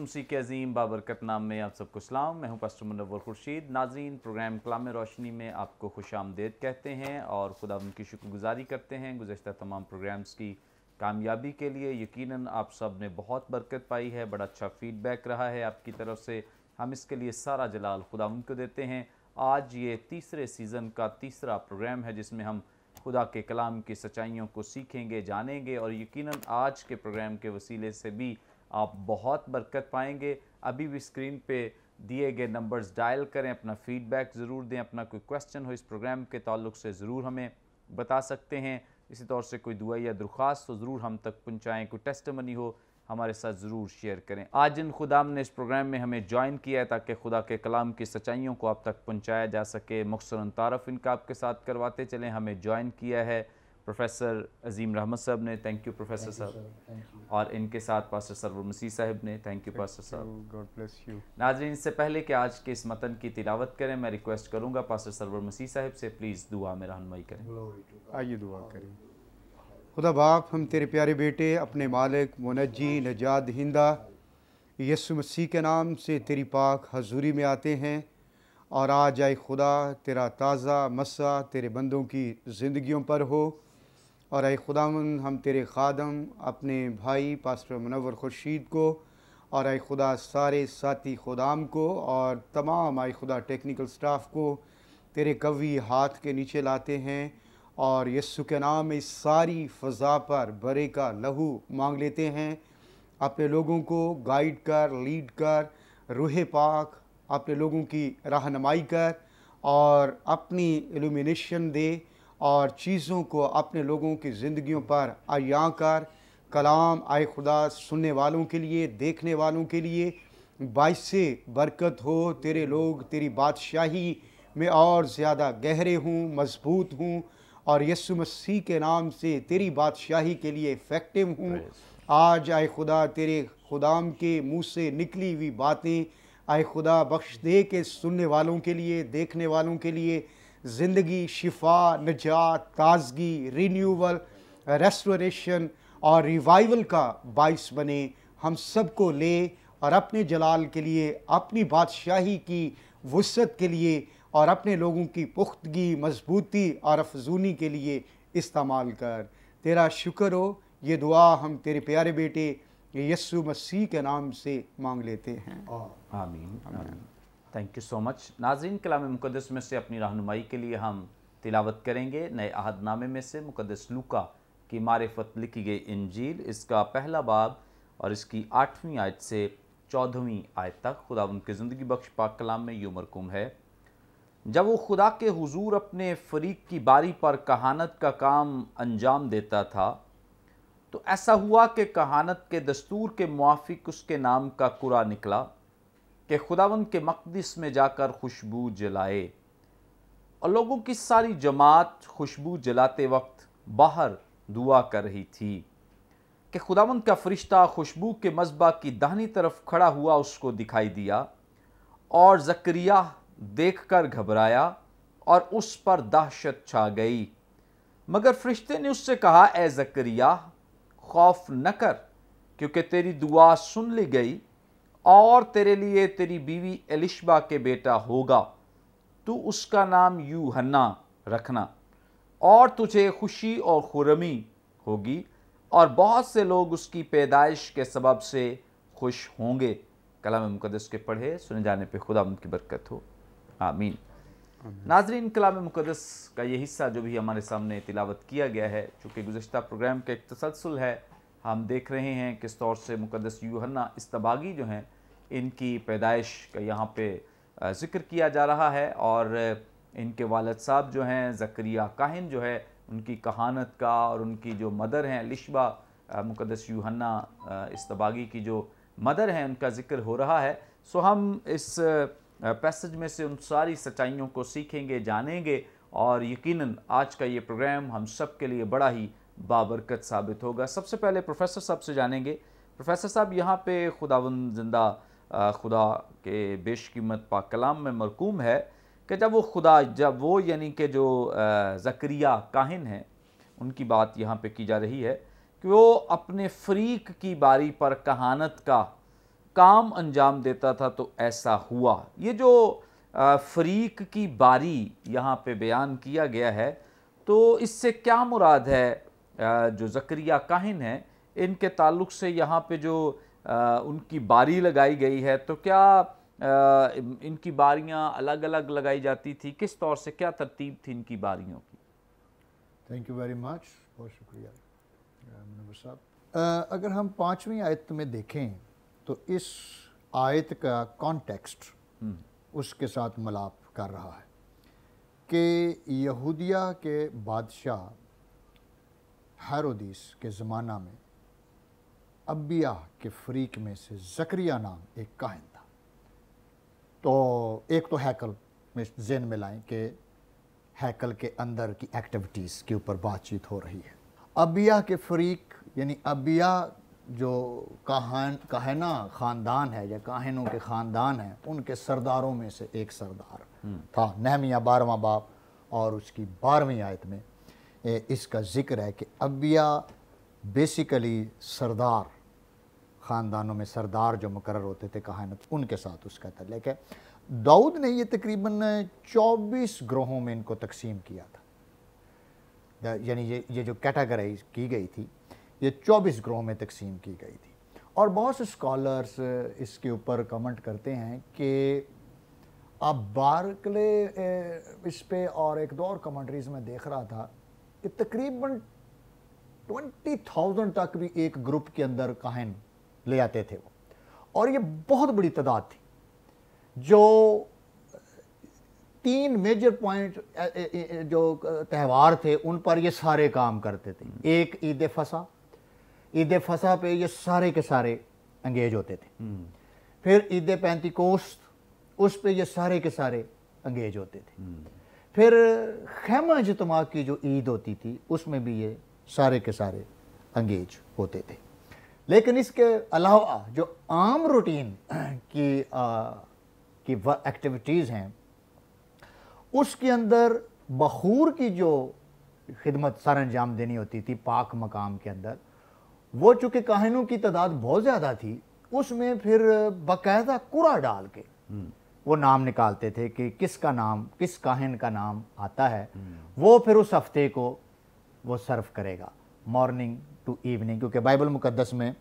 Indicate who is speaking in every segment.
Speaker 1: इस के अजीम बाबरकत नाम में आप सबको सलाम मैं हूं पास्टर मुनवर खुर्शीद नाजीन प्रोग्राम कलाम रोशनी में आपको खुश आमदेद कहते हैं और खुदा उनकी शुक्रगुजारी करते हैं गुजशत तमाम प्रोग्राम्स की कामयाबी के लिए यकीनन आप सब ने बहुत बरकत पाई है बड़ा अच्छा फ़ीडबैक रहा है आपकी तरफ से हम इसके लिए सारा जलाल खुदा उनको देते हैं आज ये तीसरे सीज़न का तीसरा प्रोग्राम है जिसमें हम खुदा के कलाम की सच्चाइयों को सीखेंगे जानेंगे और यकीनन आज के प्रोग्राम के वसीले से भी आप बहुत बरकत पाएंगे अभी भी स्क्रीन पे दिए गए नंबर्स डायल करें अपना फ़ीडबैक ज़रूर दें अपना कोई क्वेश्चन हो इस प्रोग्राम के ताल्लुक से ज़रूर हमें बता सकते हैं इसी तौर से कोई दुआ या दरख्वास्त हो ज़रूर हम तक पहुँचाएँ कोई मनी हो हमारे साथ ज़रूर शेयर करें आज इन खुदाम ने इस प्रोग्राम में हमें ज्वाइन किया है ताकि खुदा के कलाम की सच्चाइयों को आप तक पहुँचाया जा सके मकसर तारफ़ इनका आपके साथ करवाते चलें हमें ज्वाइन किया है प्रोफेसर अजीम रहमत साहब ने थैंक यू प्रोफेसर साहब और इनके साथ पास्टर सरवर मसीह साहब ने थैंक यू पास्टर साहब गॉड ब्लेस यू नाजरीन इससे पहले कि आज के इस मतन की तिलावत करें मैं रिक्वेस्ट करूंगा पास्टर सरवर मसीह साहब से प्लीज़ दुआ में रहनमई करें आइए दुआ करें
Speaker 2: खुदा बाप हम तेरे प्यारे बेटे अपने मालिक मुनजी नजाद हिंदा यसु मसीह के नाम से तेरी पाक हजूरी में आते हैं और आज आए खुदा तेरा ताज़ा मसा तेरे बंदों की ज़िंदगियों पर हो और आए खुदावन हम तेरे खादम अपने भाई पास्टर मुनवर खुर्शीद को और आए खुदा सारे साथी खुदाम को और तमाम आए खुदा टेक्निकल स्टाफ को तेरे कवि हाथ के नीचे लाते हैं और यस्सु के नाम इस सारी फ़ज़ा पर बरे का लहू मांग लेते हैं अपने लोगों को गाइड कर लीड कर रूह पाक अपने लोगों की रहनमाई कर और अपनी एलुमिनेशन दे और चीज़ों को अपने लोगों की ज़िंदगियों पर आयाकार कलाम आए खुदा सुनने वालों के लिए देखने वालों के लिए बाइस बरकत हो तेरे लोग तेरी बादशाही में और ज़्यादा गहरे हूँ मजबूत हूँ और यसु मसीह के नाम से तेरी बादशाही के लिए इफ़ेक्टिव हूँ आज आए खुदा तेरे खुदाम के मुँह से निकली हुई बातें आए खुदा बख्श दे के सुनने वालों के लिए देखने वालों के लिए ज़िंदगी शिफा नजात ताजगी रीन्यूअल रेस्टोरेशन और रिवाइवल का बाइस बने हम सब को ले और अपने जलाल के लिए अपनी बादशाही की वसत के लिए और अपने लोगों की पुख्तगी मजबूती और अफजूनी के लिए इस्तेमाल कर तेरा शुक्र हो ये दुआ हम तेरे प्यारे बेटे यस्सु मसीह के नाम से मांग लेते हैं
Speaker 1: आमीन आमीन थैंक यू सो मच नाजीन कलाम मुकदस में से अपनी रहनुमाई के लिए हम तिलावत करेंगे नए अहदनामे में से मुकदस लुका की मारफत लिखी गई इंजील इसका पहला बाब और इसकी आठवीं आयत से चौदहवीं आयत तक खुदा उनके ज़िंदगी बख्श पाक कलाम में यूँ मरकूम है जब वो खुदा के हुजूर अपने फरीक की बारी पर कहानत का काम अंजाम देता था तो ऐसा हुआ कि कहानत के दस्तूर के मुआफिक उसके नाम का कुरा निकला कि खुदावन के मकदस में जाकर खुशबू जलाए और लोगों की सारी जमात खुशबू जलाते वक्त बाहर दुआ कर रही थी कि खुदावन का फरिश्ता खुशबू के मस्बा की दाहनी तरफ खड़ा हुआ उसको दिखाई दिया और जक्रिया देखकर घबराया और उस पर दहशत छा गई मगर फरिश्ते ने उससे कहा ए जक्रिया खौफ न कर क्योंकि तेरी दुआ सुन ली गई और तेरे लिए तेरी बीवी एलिशबा के बेटा होगा तू उसका नाम यूहन्ना रखना और तुझे खुशी और खुरमी होगी और बहुत से लोग उसकी पैदाइश के सबब से खुश होंगे कलाम मुकदस के पढ़े सुने जाने पे खुदा उनकी बरकत हो आमीन नाजरीन कलाम मुकदस का ये हिस्सा जो भी हमारे सामने तिलावत किया गया है चूँकि गुज्तर प्रोग्राम का एक तसलसल है हम देख रहे हैं किस तौर से मुकदस यूहन्ना इस्तबागी जो हैं इनकी पैदाइश का यहाँ पे ज़िक्र किया जा रहा है और इनके वालद साहब जो हैं जक्रिया काहिन जो है उनकी कहानत का और उनकी जो मदर हैं लिशबा मुकदस यूहन्ना इस्तबागी की जो मदर हैं उनका ज़िक्र हो रहा है सो हम इस पैसेज में से उन सारी सच्चाइयों को सीखेंगे जानेंगे और यकीनन आज का ये प्रोग्राम हम सब के लिए बड़ा ही बाबरकत साबित होगा सबसे पहले प्रोफेसर साहब से जानेंगे प्रोफेसर साहब यहाँ पे खुदावन जिंदा खुदा के बेशकीमत पा कलाम में मरकूम है कि जब वो खुदा जब वो यानी कि जो जक्रिया काहिन हैं उनकी बात यहाँ पे की जा रही है कि वो अपने फरीक की बारी पर कहानत का काम अंजाम देता था तो ऐसा हुआ ये जो फरीक की बारी यहाँ पे बयान किया गया है तो इससे क्या मुराद है जो ज़क्रिया काहिन हैं इनके ताल्लुक से यहाँ पे जो आ, उनकी बारी लगाई गई है तो क्या आ, इनकी बारियाँ अलग अलग लगाई जाती थी किस तौर से क्या तरतीब थी इनकी बारियों की
Speaker 3: थैंक यू वेरी मच बहुत शुक्रिया साहब अगर हम पाँचवीं आयत में देखें तो इस आयत का कॉन्टेक्स्ट हम्म। उसके साथ मलाप कर रहा है कि यहूदिया के बादशाह हैरोदीस के ज़माना में अबिया के फ्रीक में से जक्रिया नाम एक काहिन था तो एक तो हैकल में जेन में लाएँ कि हैकल के अंदर की एक्टिविटीज़ के ऊपर बातचीत हो रही है अबिया के फ्रीक यानी अबिया जो काहन कहना ख़ानदान है या काहिनों के ख़ानदान हैं उनके सरदारों में से एक सरदार हम्म। था नहमिया बारवा बाप और उसकी बारहवीं आयत में इसका ज़िक्र है कि अबिया बेसिकली सरदार ख़ानदानों में सरदार जो मुकर होते थे कहानत उनके साथ उसका तलक है दाऊद ने ये तकरीबन 24 ग्रोहों में इनको तकसीम किया था यानी ये ये जो कैटागराइज की गई थी ये 24 ग्रोहों में तकसीम की गई थी और बहुत से स्कॉलर्स इसके ऊपर कमेंट करते हैं कि अब बारकले इस पर और एक दो और कमेंट्रीज़ में देख रहा था कि तकरीबन 20,000 तक भी एक ग्रुप के अंदर काहन ले आते थे वो और ये बहुत बड़ी तादाद थी जो तीन मेजर पॉइंट जो त्यौहार थे उन पर ये सारे काम करते थे हम्म। एक ईद फसा ईद फसा पे ये सारे के सारे अंगेज होते थे हम्म। फिर ईद कोश्त उस पे ये सारे के सारे अंगेज होते थे हम्म। फिर खेमा जतमा की जो ईद होती थी उसमें भी ये सारे के सारे अंगेज होते थे लेकिन इसके अलावा जो आम रूटीन की आ, की एक्टिविटीज़ हैं उसके अंदर बखूर की जो खिदमत सर अंजाम देनी होती थी पाक मकाम के अंदर वो चूँकि काहनों की तादाद बहुत ज़्यादा थी उसमें फिर बाकायदा कुरा डाल के हम्म। वो नाम निकालते थे कि किसका नाम किस काहिन का नाम आता है हम्म। वो फिर उस हफ्ते को वो सर्व करेगा मॉर्निंग टू इवनिंग क्योंकि बाइबल मुकद्दस में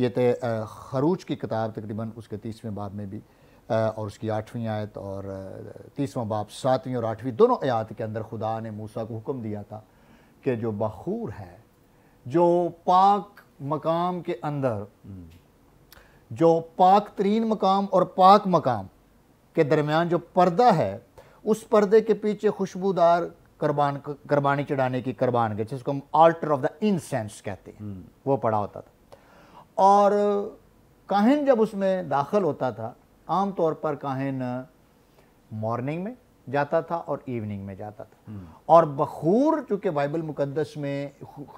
Speaker 3: ये तो खरूज की किताब तकरीबन उसके तीसवें बाब में भी और उसकी आठवीं आयत और तीसवां बाब सातवीं और आठवीं दोनों आयत के अंदर खुदा ने मूसा को हुक्म दिया था कि जो बखूर है जो पाक मकाम के अंदर हम्म। जो पाक तरीन मकाम और पाक मकाम के दरमियान जो पर्दा है उस पर्दे के पीछे खुशबूदार करबान करबानी चढ़ाने की करबान गई जिसको हम आल्टर ऑफ द इंसेंस कहते हैं हम्म। वो पड़ा होता था और काहिन जब उसमें दाखिल होता था आम तौर पर काहिन मॉर्निंग में जाता था और इवनिंग में जाता था हम्म। और बखूर चूँकि बाइबल मुकद्दस में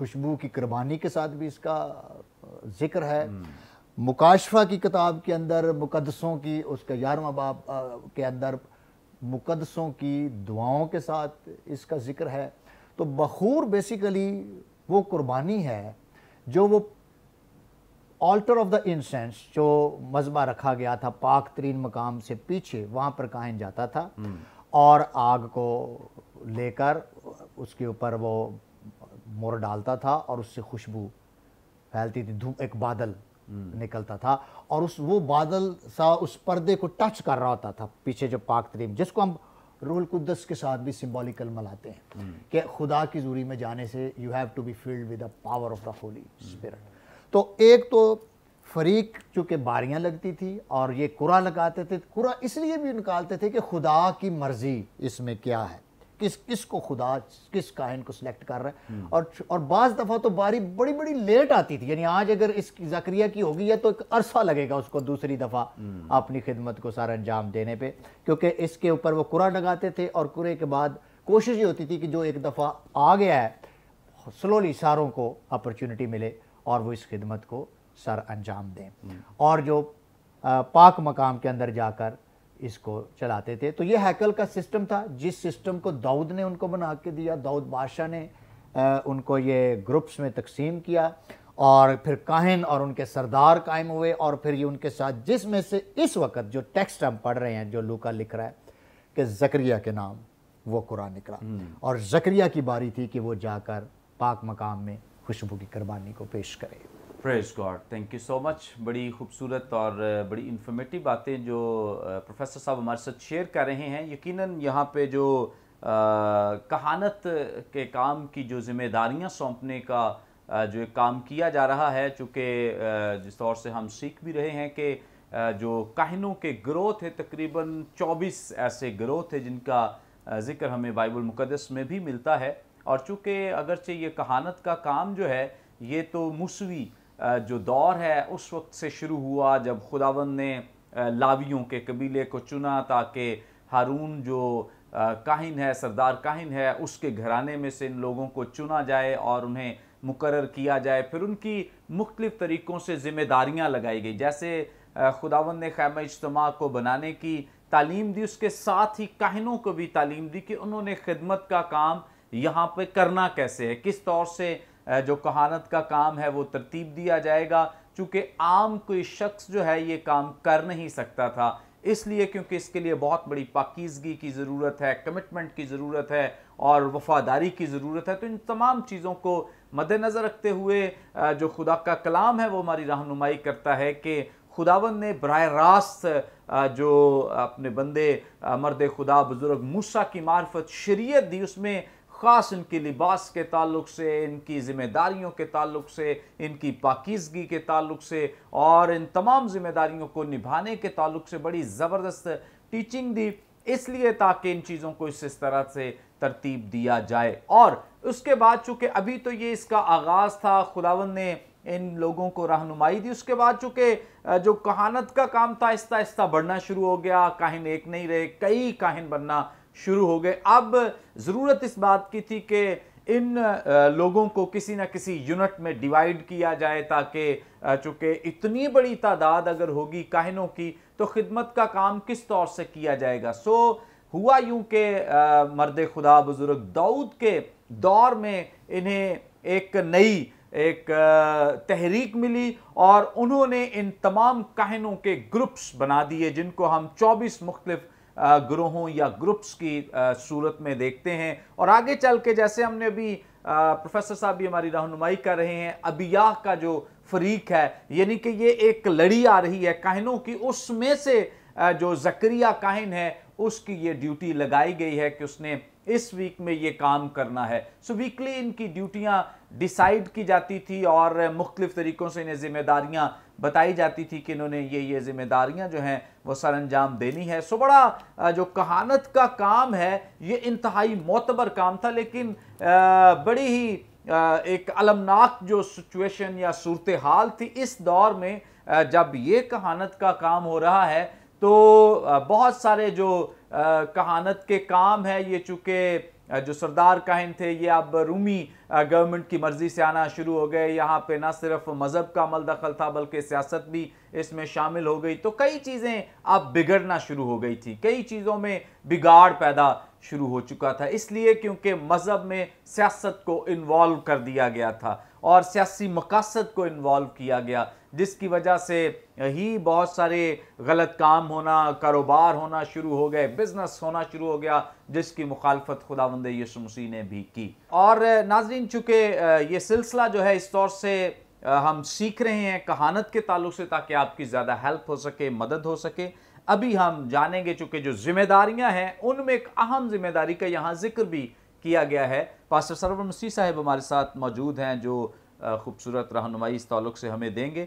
Speaker 3: खुशबू की कुर्बानी के साथ भी इसका जिक्र है हम्म। मुकाशफा की किताब के अंदर मुकदसों की उसके ग्यारहवा बाप के अंदर मुकदसों की दुआओं के साथ इसका ज़िक्र है तो बखूर बेसिकली वो कुर्बानी है जो वो ऑल्टर ऑफ द इंसेंस जो मजबा रखा गया था पाक तरीन मकाम से पीछे वहाँ पर काहन जाता था हम्म। और आग को लेकर उसके ऊपर वो मोर डालता था और उससे खुशबू फैलती थी धूप एक बादल हम्म। निकलता था और उस वो बादल सा उस पर्दे को टच कर रहा होता था पीछे जो पाक तरीम जिसको हम रोल कुदस के साथ भी सिम्बॉलिकल मलाते हैं हम्म। कि खुदा की जूरी में जाने से you have to be filled with the power of the Holy Spirit तो एक तो फरीक चूँकि बारियाँ लगती थी और ये कुरा लगाते थे कुरा इसलिए भी निकालते थे कि खुदा की मर्ज़ी इसमें क्या है किस किस को खुदा किस काहिन को सिलेक्ट कर रहा है हम्म। और और बाज़ दफ़ा तो बारी बड़ी बड़ी लेट आती थी यानी आज अगर इस जक्रिया की होगी है तो एक अरसा लगेगा उसको दूसरी दफ़ा हम्म। अपनी खिदमत को सारा अंजाम देने पे क्योंकि इसके ऊपर वो कुरा लगाते थे और कुरे के बाद कोशिश ये होती थी कि जो एक दफ़ा आ गया है स्लोली सारों को अपॉर्चुनिटी मिले और वो इस खिदमत को सर अंजाम दें हम्म। और जो पाक मकाम के अंदर जाकर इसको चलाते थे तो ये हैकल का सिस्टम था जिस सिस्टम को दाऊद ने उनको बना के दिया दाऊद बादशाह ने आ, उनको ये ग्रुप्स में तकसीम किया और फिर काहिन और उनके सरदार कायम हुए और फिर ये उनके साथ जिसमें से इस वक्त जो टेक्स्ट हम पढ़ रहे हैं जो लूका लिख रहा है कि जक्रिया के नाम वो कुरान निकला हम्म। और जक्रिया की बारी थी कि वो जाकर पाक मकाम में खुशबू की कुर्बानी को पेश करे
Speaker 1: praise God thank you so much बड़ी खूबसूरत और बड़ी इन्फॉर्मेटिव बातें जो प्रोफेसर साहब हमारे साथ शेयर कर रहे हैं यकीनन यहाँ पे जो आ, कहानत के काम की जो जिम्मेदारियाँ सौंपने का आ, जो एक काम किया जा रहा है चूँकि जिस तौर से हम सीख भी रहे हैं कि जो कहनों के ग्रोह थे तकरीबन 24 ऐसे ग्रोह थे जिनका ज़िक्र हमें बाइबल मुकदस में भी मिलता है और चूँकि अगरचे ये कहानत का काम जो है ये तो मूसवी जो दौर है उस वक्त से शुरू हुआ जब खुदावन ने लावियों के कबीले को चुना ताकि हारून जो काहिन है सरदार काहिन है उसके घराने में से इन लोगों को चुना जाए और उन्हें मुकर किया जाए फिर उनकी मुख्तफ तरीक़ों से ज़िम्मेदारियाँ लगाई गई जैसे खुदावन ने खैम इज्तम को बनाने की तालीम दी उसके साथ ही काहिनों को भी तालीम दी कि उन्होंने खिदमत का काम यहाँ पर करना कैसे है किस तौर से जो कहानत का काम है वो तरतीब दिया जाएगा चूँकि आम कोई शख्स जो है ये काम कर नहीं सकता था इसलिए क्योंकि इसके लिए बहुत बड़ी पाकिजगी की ज़रूरत है कमिटमेंट की ज़रूरत है और वफादारी की ज़रूरत है तो इन तमाम चीज़ों को मद्दनज़र रखते हुए जो खुदा का कलाम है वो हमारी रहनुमाई करता है कि खुदावन ने बर रास्त जो अपने बंदे मर्द खुदा बुज़ुर्ग मूसा की मार्फत शरीयत दी उसमें ख़ास इनकी लिबास के ताल्लुक से इनकी ज़िम्मेदारियों के ताल्लुक से इनकी पाकिजगी के ताल्लुक से और इन तमाम ज़िम्मेदारियों को निभाने के ताल्लुक से बड़ी ज़बरदस्त टीचिंग दी इसलिए ताकि इन चीज़ों को इस तरह से तरतीब दिया जाए और उसके बाद चूँकि अभी तो ये इसका आगाज़ था खुदावन ने इन लोगों को रहनुमाई दी उसके बाद चूँकि जो कहानत का काम था आहिस्ता आहिस्ता बढ़ना शुरू हो गया काहिन एक नहीं रहे कई काहिन बनना शुरू हो गए अब ज़रूरत इस बात की थी कि इन लोगों को किसी ना किसी यूनिट में डिवाइड किया जाए ताकि चूँकि इतनी बड़ी तादाद अगर होगी काहनों की तो खिदमत का काम किस तौर से किया जाएगा सो हुआ यूं कि मर्द खुदा बुज़ुर्ग दाऊद के दौर में इन्हें एक नई एक तहरीक मिली और उन्होंने इन तमाम कहनों के ग्रुप्स बना दिए जिनको हम 24 मुख्तलिफ़ ग्रोहों या ग्रुप्स की सूरत में देखते हैं और आगे चल के जैसे हमने अभी प्रोफेसर साहब भी हमारी रहनुमाई कर रहे हैं अबिया का जो फरीक है यानी कि ये एक लड़ी आ रही है कहनों की उसमें से जो जक्रिया काहन है उसकी ये ड्यूटी लगाई गई है कि उसने इस वीक में ये काम करना है सो वीकली इनकी ड्यूटियाँ डिसाइड की जाती थी और मुख्तलिफ तरीक़ों से इन्हें जिम्मेदारियाँ बताई जाती थी कि इन्होंने ये ये जिम्मेदारियां जो हैं वो सर अंजाम देनी है सो बड़ा जो कहानत का काम है ये इंतहाई मोतबर काम था लेकिन बड़ी ही एक अलमनाक जो सिचुएशन या सूरत हाल थी इस दौर में जब ये कहानत का काम हो रहा है तो बहुत सारे जो कहानत के काम है ये चूँकि जो सरदार काहिन थे ये अब रूमी गवर्नमेंट की मर्ज़ी से आना शुरू हो गए यहाँ पे ना सिर्फ मज़हब का अमल दखल था बल्कि सियासत भी इसमें शामिल हो गई तो कई चीज़ें अब बिगड़ना शुरू हो गई थी कई चीज़ों में बिगाड़ पैदा शुरू हो चुका था इसलिए क्योंकि मज़हब में सियासत को इन्वॉल्व कर दिया गया था और सियासी मकासद को इन्वॉल्व किया गया जिसकी वजह से ही बहुत सारे गलत काम होना कारोबार होना शुरू हो गए बिजनेस होना शुरू हो गया जिसकी मुखालफत खुदावंद यसु मसीह ने भी की और नाजरीन चूँकि ये सिलसिला जो है इस तौर से हम सीख रहे हैं कहानत के ताल्लुक से ताकि आपकी ज़्यादा हेल्प हो सके मदद हो सके अभी हम जानेंगे चूँकि जो जिम्मेदारियाँ हैं उनमें एक अहम जिम्मेदारी का यहाँ जिक्र भी किया गया है पास्टर सरवर मसीह साहब हमारे साथ मौजूद हैं जो खूबसूरत रहनुमाई इस तल्लु से हमें देंगे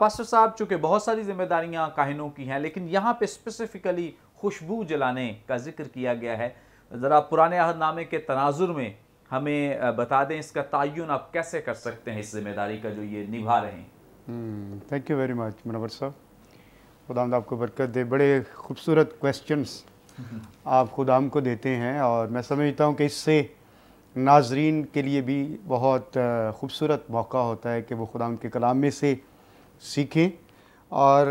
Speaker 1: पास्टर साहब चूँकि बहुत सारी जिम्मेदारियाँ काहिनों की हैं लेकिन यहाँ पर स्पेसिफ़िकली खुशबू जलाने का जिक्र किया गया है ज़रा पुराने अहदनामे के तनाजुर में हमें बता दें इसका तयन आप कैसे कर सकते हैं इस जिम्मेदारी का जो ये निभा रहे
Speaker 2: हैं thank you very much Manwar साहब खुदाम आपको बरकत दे बड़े खूबसूरत क्वेश्चंस आप खुदाम को देते हैं और मैं समझता हूँ कि इससे नाजरीन के लिए भी बहुत ख़ूबसूरत मौका होता है कि वो खुदा के कलाम में से सीखें और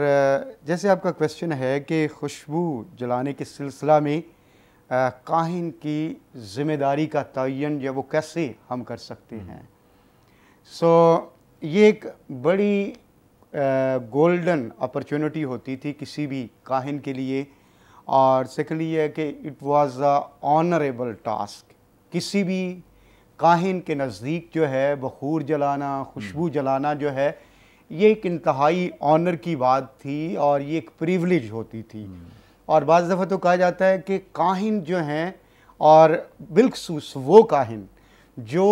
Speaker 2: जैसे आपका क्वेश्चन है कि खुशबू जलाने के सिलसिला में काहिन की ज़िम्मेदारी का तयन या वो कैसे हम कर सकते हैं सो so, ये एक बड़ी गोल्डन अपॉर्चुनिटी होती थी किसी भी काहिन के लिए और सेकेंडली यह कि it was a honourable task किसी भी काहिन के नज़दीक जो है बखूर जलाना खुशबू हम्म। जलाना जो है ये एक इंतहाई ऑनर की बात थी और ये एक प्रिवलेज होती थी हम्म। और बाद दफ़ा तो कहा जाता है कि काहिन जो हैं और बिलखसूस वो काहिन जो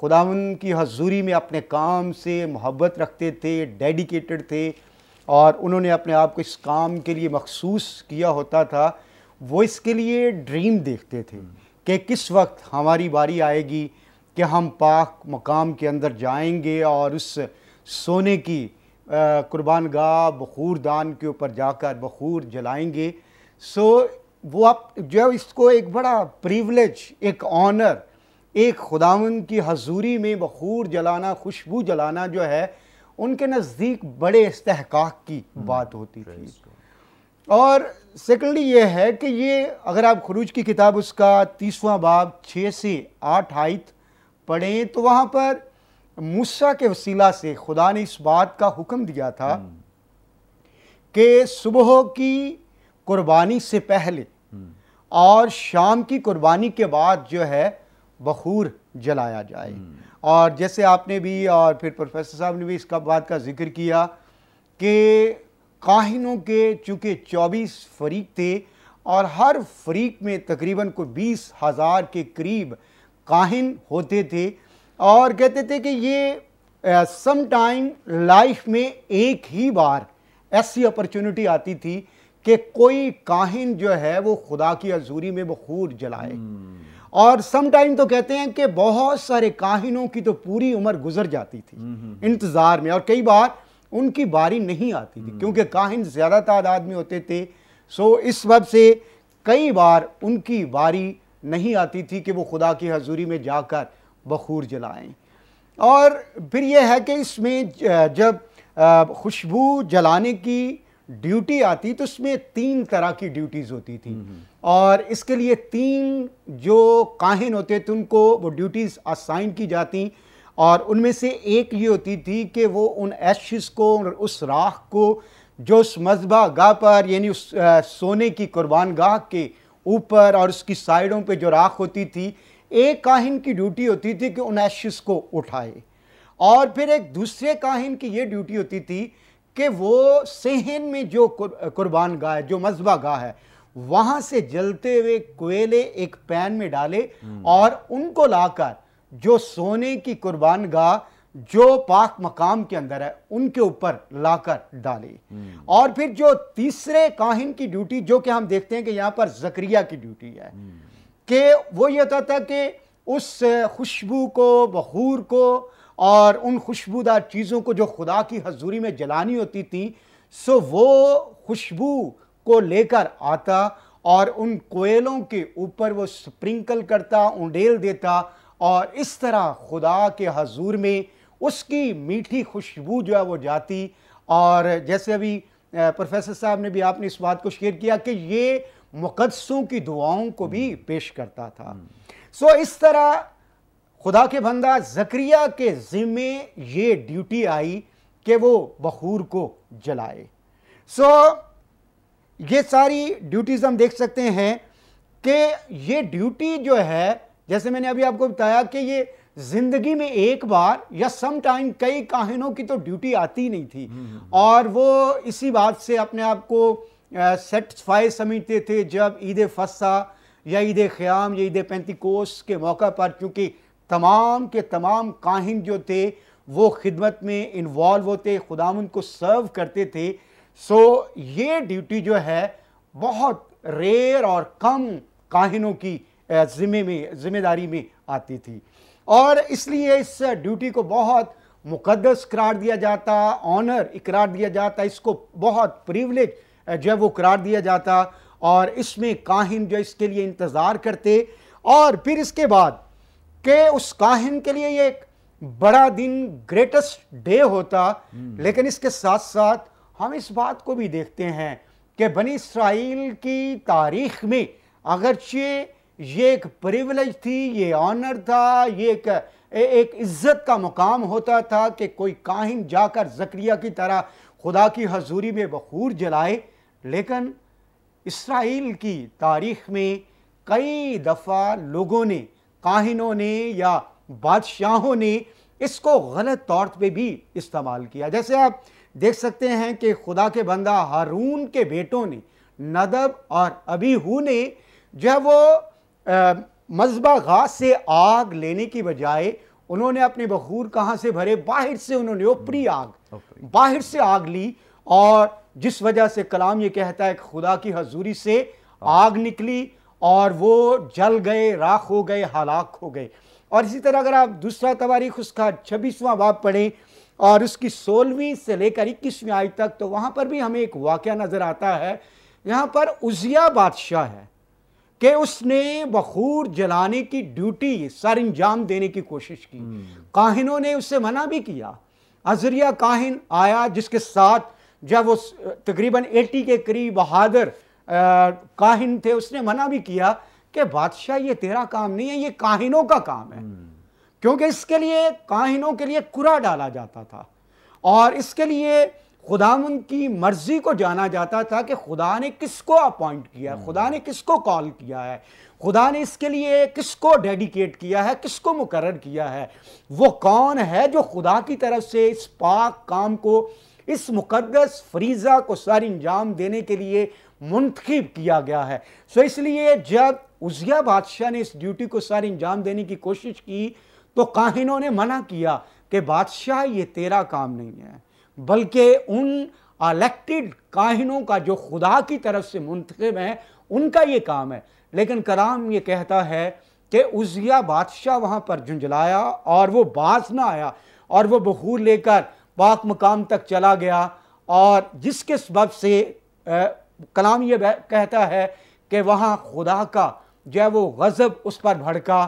Speaker 2: खुदावन की हजूरी में अपने काम से मोहब्बत रखते थे डेडिकेटेड थे और उन्होंने अपने आप को इस काम के लिए मखसूस किया होता था वो इसके लिए ड्रीम देखते थे हम्म। कि किस वक्त हमारी बारी आएगी कि हम पाक मकाम के अंदर जाएंगे और उस सोने की कुर्बान गाह बखूर दान के ऊपर जाकर बखूर जलाएंगे सो वो आप जो है इसको एक बड़ा प्रिवलेज एक ऑनर एक खुदावन की हजूरी में बखूर जलाना खुशबू जलाना जो है उनके नज़दीक बड़े इस्तेहकाक की हम्म। बात होती थी और सेकेंडली ये है कि ये अगर आप खरूज की किताब उसका तीसवां बाब छः से आठ आयत पढ़ें तो वहाँ पर मूसा के वसीला से खुदा ने इस बात का हुक्म दिया था हम्म। कि सुबह की कुर्बानी से पहले हम्म। और शाम की कुर्बानी के बाद जो है बखूर जलाया जाए हम्म। और जैसे आपने भी और फिर प्रोफेसर साहब ने भी इसका बात का जिक्र किया कि काहिनों के चूँकि चौबीस फरीक थे और हर फरीक में तकरीबन कोई बीस हज़ार के करीब काहिन होते थे और कहते थे कि ये सम टाइम लाइफ में एक ही बार ऐसी अपॉर्चुनिटी आती थी कि कोई काहिन जो है वो खुदा की हजूरी में बखूर जलाए hmm. और सम टाइम तो कहते हैं कि बहुत सारे काहिनों की तो पूरी उम्र गुजर जाती थी hmm. हम्म, हम्म, इंतज़ार में और कई बार उनकी बारी नहीं आती थी हम्म। क्योंकि काहिन ज़्यादा तादाद में होते थे सो इस वब से कई बार उनकी बारी नहीं आती थी कि वो खुदा की हजूरी में जाकर बखूर जलाएं और फिर यह है कि इसमें जब खुशबू जलाने की ड्यूटी आती तो इसमें तीन तरह की ड्यूटीज़ होती थी हम्म, हम्म। और इसके लिए तीन जो काहिन होते थे उनको वो ड्यूटीज़ असाइन की जाती और उनमें से एक ये होती थी कि वो उन एशिस को उस राख को जो उस मजबा गाह पर यानी उस आ, सोने की कुर्बान गाह के ऊपर और उसकी साइडों पे जो राख होती थी एक काहिन की ड्यूटी होती थी कि उन एशिस को उठाए और फिर एक दूसरे काहिन की ये ड्यूटी होती थी कि वो सेहन में जो कुर्बान गाह है जो मजबा गाह है वहाँ से जलते हुए कोयले एक पैन में डाले हम्म। और उनको लाकर जो सोने की कुर्बान गाह जो पाक मकाम के अंदर है उनके ऊपर लाकर डाली हम्म। और फिर जो तीसरे काहिन की ड्यूटी जो कि हम देखते हैं कि यहाँ पर जक्रिया की ड्यूटी है हम्म। कि वो ये होता था कि उस खुशबू को बहूर को और उन खुशबूदार चीज़ों को जो खुदा की हजूरी में जलानी होती थी सो वो खुशबू को लेकर आता और उन कोयलों के ऊपर वो स्प्रिंकल करता उंडेल देता और इस तरह खुदा के हजूर में उसकी मीठी खुशबू जो है वो जाती और जैसे अभी प्रोफेसर साहब ने भी आपने इस बात को शेयर किया कि ये मुकदसों की दुआओं को भी हम्म। पेश करता था हम्म। सो इस तरह खुदा के बंदा जक्रिया के ज़िम्मे ये ड्यूटी आई कि वो बखूर को जलाए सो ये सारी ड्यूटीज़ हम देख सकते हैं कि ये ड्यूटी जो है जैसे मैंने अभी आपको बताया कि ये जिंदगी में एक बार या सम टाइम कई काहिनों की तो ड्यूटी आती नहीं थी हम्म, हम्म, हम्म। और वो इसी बात से अपने आप को सेटिस्फाई समझते थे जब ईद फसा या ईद ख़याम या ईद पैंतीकोस के मौका पर क्योंकि तमाम के तमाम काहिन जो थे वो खिदमत में इन्वॉल्व होते खुदाम को सर्व करते थे सो ये ड्यूटी जो है बहुत रेयर और कम काहिनों की जिम्मे में जिम्मेदारी में आती थी और इसलिए इस ड्यूटी को बहुत मुकदस करार दिया जाता ऑनर इकरार दिया जाता इसको बहुत प्रिवलेज जो है वो करार दिया जाता और इसमें काहिन जो इसके लिए इंतज़ार करते और फिर इसके बाद के उस काहिन के लिए ये एक बड़ा दिन ग्रेटेस्ट डे होता हम्म। लेकिन इसके साथ साथ हम इस बात को भी देखते हैं कि बनी इसराइल की तारीख में अगरचे ये एक प्रिविलेज थी ये ऑनर था ये एक एक इज्जत का मुकाम होता था कि कोई काहिन जाकर जक्रिया की तरह खुदा की हजूरी में बखूर जलाए लेकिन इसराइल की तारीख में कई दफ़ा लोगों ने काहिनों ने या बादशाहों ने इसको गलत तौर पे भी इस्तेमाल किया जैसे आप देख सकते हैं कि खुदा के बंदा हारून के बेटों ने नदब और अबीहू ने जो है वो मजबा घास से आग लेने की बजाय उन्होंने अपने बखूर कहाँ से भरे बाहर से उन्होंने ओपरी हम्म, आग बाहर से आग ली और जिस वजह से कलाम ये कहता है कि खुदा की हजूरी से हाँ। आग निकली और वो जल गए राख हो गए हलाक हो गए और इसी तरह अगर आप दूसरा तवारीख उसका छब्बीसवां बाप पढ़ें और उसकी सोलहवीं से लेकर इक्कीसवीं आज तक तो वहाँ पर भी हमें एक वाक़ नज़र आता है यहाँ पर उजिया बादशाह है कि उसने बखूर जलाने की ड्यूटी सर अंजाम देने की कोशिश की हम्म। काहिनों ने उससे मना भी किया अजरिया काहिन आया जिसके साथ जब वो तकरीबन 80 के करीब बहादुर काहिन थे उसने मना भी किया कि बादशाह ये तेरा काम नहीं है ये काहिनों का काम है हम्म। क्योंकि इसके लिए काहिनों के लिए कुरा डाला जाता था और इसके लिए ख़ुदा की मर्ज़ी को जाना जाता था कि खुदा ने किसको अपॉइंट किया है खुदा ने किसको कॉल किया है खुदा ने इसके लिए किसको डेडिकेट किया है किसको मुकर किया है वो कौन है जो खुदा की तरफ से इस पाक काम को इस मुकदस फरीज़ा को सर अंजाम देने के लिए मुंतखब किया गया है सो इसलिए जब उजिया बादशाह ने इस ड्यूटी को सर अंजाम देने की कोशिश की तो काहिनों ने मना किया कि बादशाह ये तेरा काम नहीं है बल्कि उन अलेक्टेड काहिनों का जो खुदा की तरफ से मुंतखब हैं उनका ये काम है लेकिन कलाम ये कहता है कि उजिया बादशाह वहाँ पर झुंझलाया और वो बाज ना आया और वो बखूर लेकर पाक मकाम तक चला गया और जिसके सबब से आ, कलाम ये कहता है कि वहाँ खुदा का जो है वो गज़ब उस पर भड़का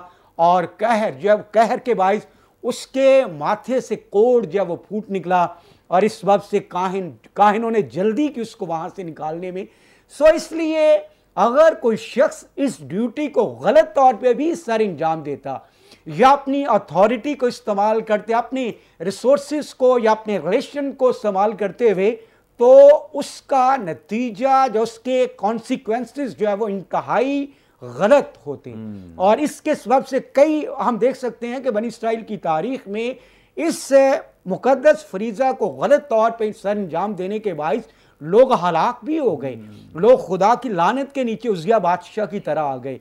Speaker 2: और कहर जो है कहर के बायस उसके माथे से कोड़ जो है वो फूट निकला और इस सबब से काहिन काहिनों ने जल्दी की उसको वहाँ से निकालने में सो इसलिए अगर कोई शख्स इस ड्यूटी को गलत तौर पे भी सर अंजाम देता या अपनी अथॉरिटी को इस्तेमाल करते अपनी रिसोर्स को या अपने रिलेशन को इस्तेमाल करते हुए तो उसका नतीजा जो उसके कॉन्सिक्वेंसेस जो है वो इंतहाई गलत होते hmm. और इसके सबब से कई हम देख सकते हैं कि बनी इसराइल की तारीख में इस मुकदस फरीजा को गलत तौर पर सर अंजाम देने के बायस लोग हलाक भी हो गए लोग खुदा की लानत के नीचे उजिया बादशाह की तरह आ गए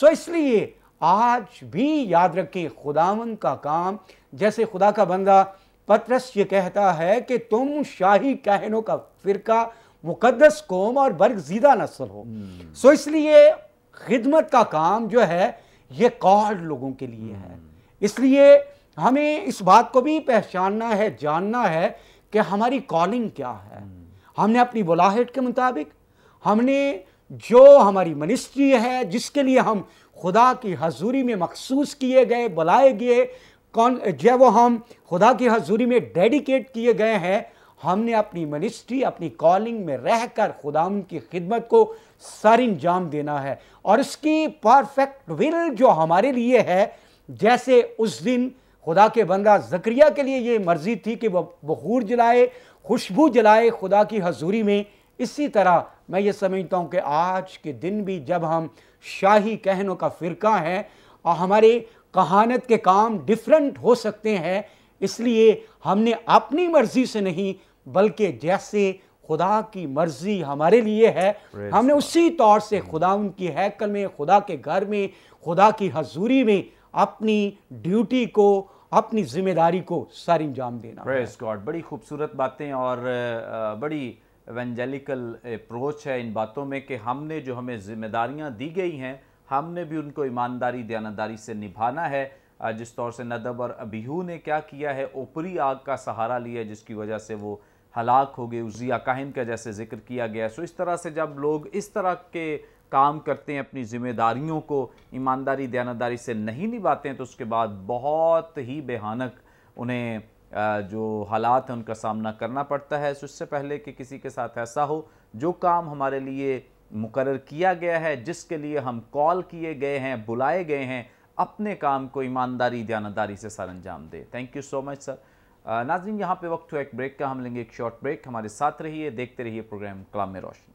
Speaker 2: सो इसलिए आज भी याद रखें खुदावन का काम जैसे खुदा का बंदा पत्रस ये कहता है कि तुम शाही कहनों का फ़िरका मुकदस कौम और जीदा नस्ल हो हम्म। सो इसलिए खिदमत का काम जो है ये कॉल लोगों के लिए है हम्म। इसलिए हमें इस बात को भी पहचानना है जानना है कि हमारी कॉलिंग क्या है हम्म। हमने अपनी बुलाहट के मुताबिक हमने जो हमारी मिनिस्ट्री है जिसके लिए हम खुदा की हजूरी में मखसूस किए गए बुलाए गए कौन जब वो हम खुदा की हजूरी में डेडिकेट किए गए हैं हमने अपनी मिनिस्ट्री अपनी कॉलिंग में रह कर खुदा की खिदमत को सर अंजाम देना है और इसकी परफेक्ट विल जो हमारे लिए है जैसे उस दिन खुदा के बंदा जक्रिया के लिए ये मर्जी थी कि वह बहूर जलाए खुशबू जलाए खुदा की हजूरी में इसी तरह मैं ये समझता हूँ कि आज के दिन भी जब हम शाही कहनों का फ़िरका है और हमारे कहानत के काम डिफरेंट हो सकते हैं इसलिए हमने अपनी मर्ज़ी से नहीं बल्कि जैसे खुदा की मर्ज़ी हमारे लिए है हमने उसी तौर से हम्म। खुदा उनकी हैकल में खुदा के घर में खुदा की हजूरी में अपनी ड्यूटी को
Speaker 1: अपनी जिम्मेदारी को सर अंजाम देना प्रेस गॉड बड़ी खूबसूरत बातें और बड़ी एवेंजेलिकल अप्रोच है इन बातों में कि हमने जो हमें जिम्मेदारियां दी गई हैं हमने भी उनको ईमानदारी दयानदारी से निभाना है जिस तौर से नदब और अबीहू ने क्या किया है ऊपरी आग का सहारा लिया जिसकी वजह से वो हलाक हो गए उजिया काहिन का जैसे जिक्र किया गया सो इस तरह से जब लोग इस तरह के काम करते हैं अपनी जिम्मेदारियों को ईमानदारी दयानदारी से नहीं निभाते हैं तो उसके बाद बहुत ही बेहानक उन्हें जो हालात हैं उनका सामना करना पड़ता है उससे पहले कि किसी के साथ ऐसा हो जो काम हमारे लिए मुकर किया गया है जिसके लिए हम कॉल किए गए हैं बुलाए गए हैं अपने काम को ईमानदारी दयानदारी से सर अंजाम दें thank you so much sir नाजिन यहाँ पे वक्त हुआ एक ब्रेक का हम लेंगे एक शॉर्ट ब्रेक हमारे साथ रहिए देखते रहिए प्रोग्राम कलाम रोशनी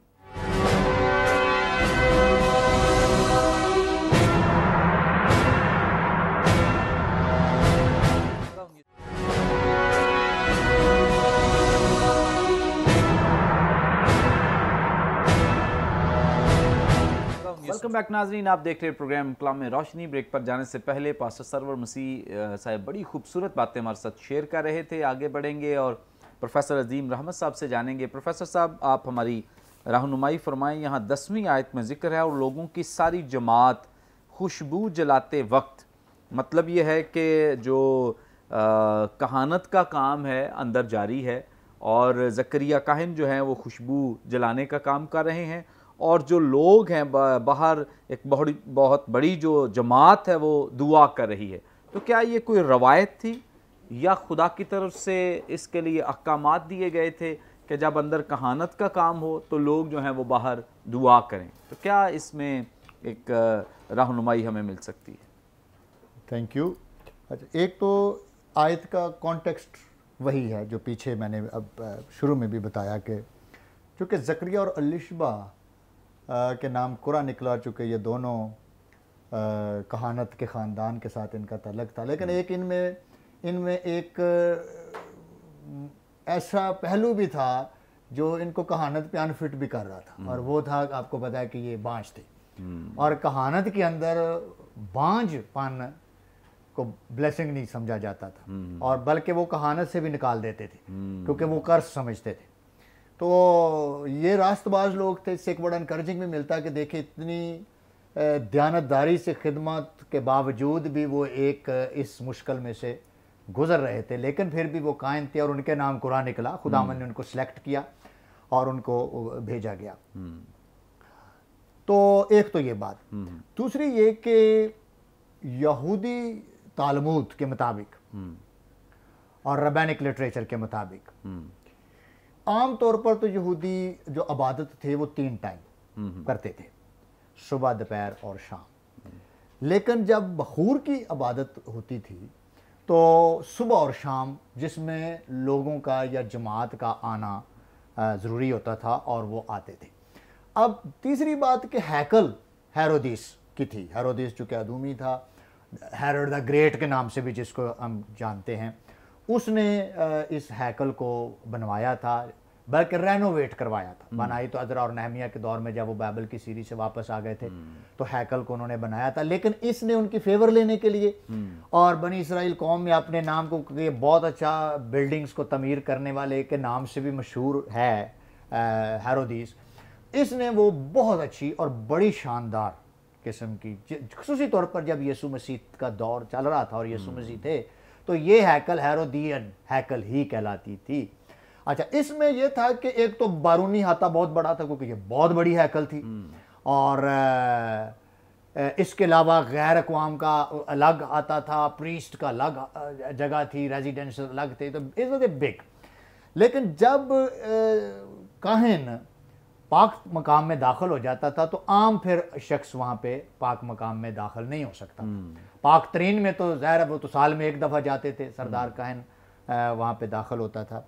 Speaker 1: वेलकम बैक नाजरीन आप देख रहे हैं प्रोग्राम कलाम में रोशनी ब्रेक पर जाने से पहले पास्टर सरवर मसीह साहब बड़ी खूबसूरत बातें हमारे साथ शेयर कर रहे थे आगे बढ़ेंगे और प्रोफेसर अजीम रहमत साहब से जानेंगे प्रोफेसर साहब आप हमारी रहनुमाई फरमाई यहाँ दसवीं आयत में ज़िक्र है और लोगों की सारी जमात खुशबू जलाते वक्त मतलब ये है कि जो आ, कहानत का काम है अंदर जारी है और जक्रिया काहिन जो हैं वो खुशबू जलाने का काम कर रहे हैं और जो लोग हैं बाहर एक बहुत बहुत बड़ी जो जमात है वो दुआ कर रही है तो क्या ये कोई रवायत थी या खुदा की तरफ से इसके लिए अहकाम दिए गए थे कि जब अंदर कहानत का काम हो तो लोग जो हैं वो बाहर दुआ करें तो क्या इसमें एक रहनुमाई हमें मिल सकती है थैंक यू अच्छा एक तो आयत का कॉन्टेक्स्ट वही है जो
Speaker 3: पीछे मैंने अब शुरू में भी बताया कि चूँकि जक्रिया और अलिशबा के नाम कुरा निकला चुके ये दोनों आ, कहानत के ख़ानदान के साथ इनका तलक था लेकिन हम्म। एक इनमें इनमें एक ऐसा पहलू भी था जो इनको कहानत पे अनफिट भी कर रहा था हम्म। और वो था आपको पता है कि ये बाँझ थे हम्म। और कहानत के अंदर बाँझ पान को ब्लेसिंग नहीं समझा जाता था हम्म। और बल्कि वो कहानत से भी निकाल देते थे क्योंकि वो कर्ज समझते थे तो ये रास्तबाज लोग थे इससे एक बड़ा इनक्रेजिंग भी मिलता कि देखिए इतनी दयानतदारी से खिदमत के बावजूद भी वो एक इस मुश्किल में से गुजर रहे थे लेकिन फिर भी वो कायम थे और उनके नाम कुरान निकला खुदा हम्म। ने उनको सेलेक्ट किया और उनको भेजा गया हम्म। तो एक तो ये बात हम्म। दूसरी ये कि यहूदी तालमूद के मुताबिक और रबैनिक लिटरेचर के मुताबिक आम तौर पर तो यहूदी जो अबादत थे वो तीन टाइम करते थे सुबह दोपहर और शाम लेकिन जब बखूर की अबादत होती थी तो सुबह और शाम जिसमें लोगों का या जमात का आना ज़रूरी होता था और वो आते थे अब तीसरी बात कि हैकल हैरोदीस की थी हैरोदीस कि अदूमी था हैरोड द ग्रेट के नाम से भी जिसको हम जानते हैं उसने इस हैकल को बनवाया था बल्कि रेनोवेट करवाया था हम्म। बनाई तो अजरा और नहमिया के दौर में जब वो बाइबल की सीरीज से वापस आ गए थे हम्म। तो हैकल को उन्होंने बनाया था लेकिन इसने उनकी फेवर लेने के लिए हम्म। और बनी इसराइल कौम में अपने नाम को ये बहुत अच्छा बिल्डिंग्स को तमीर करने वाले के नाम से भी मशहूर है हैरोदीस इसने वो बहुत अच्छी और बड़ी शानदार किस्म की खसूसी तौर पर जब यसु मसीह का दौर चल रहा था और यसु मसीह थे तो ये हैकल हैरोदियन हैकल ही कहलाती थी अच्छा इसमें यह था कि एक तो बारूनी हाथा बहुत बड़ा था क्योंकि ये बहुत बड़ी हैकल थी हम्म। और इसके अलावा गैर अकवाम का अलग आता था प्रीस्ट का अलग जगह थी रेजिडेंस अलग थे तो इस वजह बिग लेकिन जब कहन पाक मकाम में दाखिल हो जाता था तो आम फिर शख्स वहाँ पे पाक मकाम में दाखिल नहीं हो सकता हम्म। पाक तरीन में तो ज़ाहिर वो तो साल में एक दफ़ा जाते थे सरदार हम्म। कहन वहाँ पे दाखिल होता था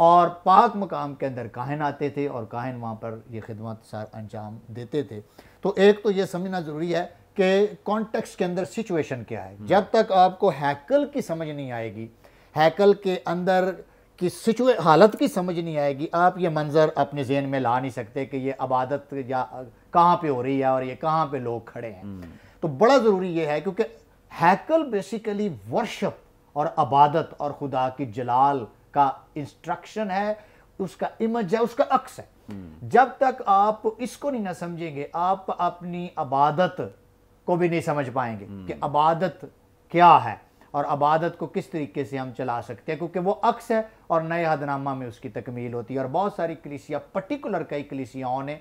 Speaker 3: और पाक मकाम के अंदर काहन आते थे और काहन वहाँ पर ये खिदमत सर अंजाम देते थे तो एक तो ये समझना ज़रूरी है कि कॉन्टेक्स्ट के अंदर सिचुएशन क्या है हम्म। जब तक आपको हैकल की समझ नहीं आएगी हैकल के अंदर की सिचुए हालत की समझ नहीं आएगी आप ये मंज़र अपने जहन में ला नहीं सकते कि ये आबादत या कहाँ पर हो रही है और ये कहाँ पर लोग खड़े हैं हम्म। तो बड़ा ज़रूरी ये है क्योंकि हैकल बेसिकली वर्शप और आबादत और खुदा की जलाल का इंस्ट्रक्शन है उसका इमेज है उसका अक्स है जब तक आप इसको नहीं ना समझेंगे आप अपनी अबादत को भी नहीं समझ पाएंगे हम्म। कि अबादत क्या है और अबादत को किस तरीके से हम चला सकते हैं क्योंकि वो अक्स है और नए हदनामा में उसकी तकमील होती है और बहुत सारी कलिसिया पर्टिकुलर कई कलिसियाओं ने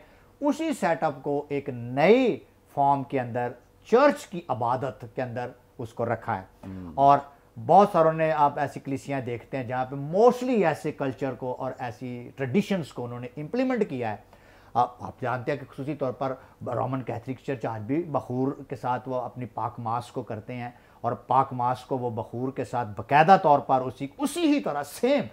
Speaker 3: उसी सेटअप को एक नए फॉर्म के अंदर चर्च की अबादत के अंदर उसको रखा है हम्म। और बहुत सारों ने आप ऐसी कलिसियाँ देखते हैं जहाँ पे मोस्टली ऐसे कल्चर को और ऐसी ट्रेडिशंस को उन्होंने इम्प्लीमेंट किया है आप आप जानते हैं कि खसूसी तौर पर रोमन कैथलिक चर्च आज भी बखूर के साथ वो अपनी पाक मास को करते हैं और पाक मास को वो बखूर के साथ बाकायदा तौर पर उसी उसी ही तरह सेम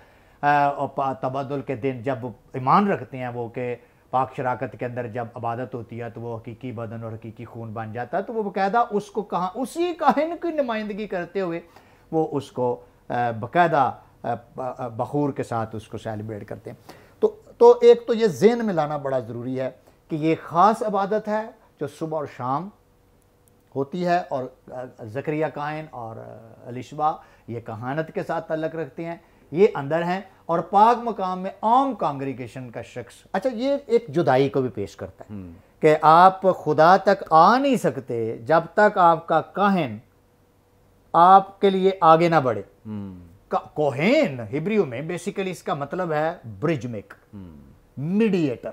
Speaker 3: तबादल के दिन जब ईमान रखते हैं वो कि पाक शराकत के अंदर जब इबादत होती है तो वो हकीकी बदन और हकीकी खून बन जाता है तो वो बाकायदा उसको कहाँ उसी कहन की नुमाइंदगी करते हुए वो उसको बकायदा बखूर के साथ उसको सेलिब्रेट करते हैं तो तो एक तो ये जेन में लाना बड़ा ज़रूरी है कि ये ख़ास इबादत है जो सुबह और शाम होती है और जक्रिया कायन और अलिशबा ये कहानत के साथ तलक रखते हैं ये अंदर हैं और पाक मकाम में आम कांग्रीगेशन का शख्स अच्छा ये एक जुदाई को भी पेश करता है हम्म। कि आप खुदा तक आ नहीं सकते जब तक आपका कहन आपके लिए आगे ना बढ़े हम्म। कोहेन हिब्रियो में बेसिकली इसका मतलब है ब्रिज मेक मीडिएटर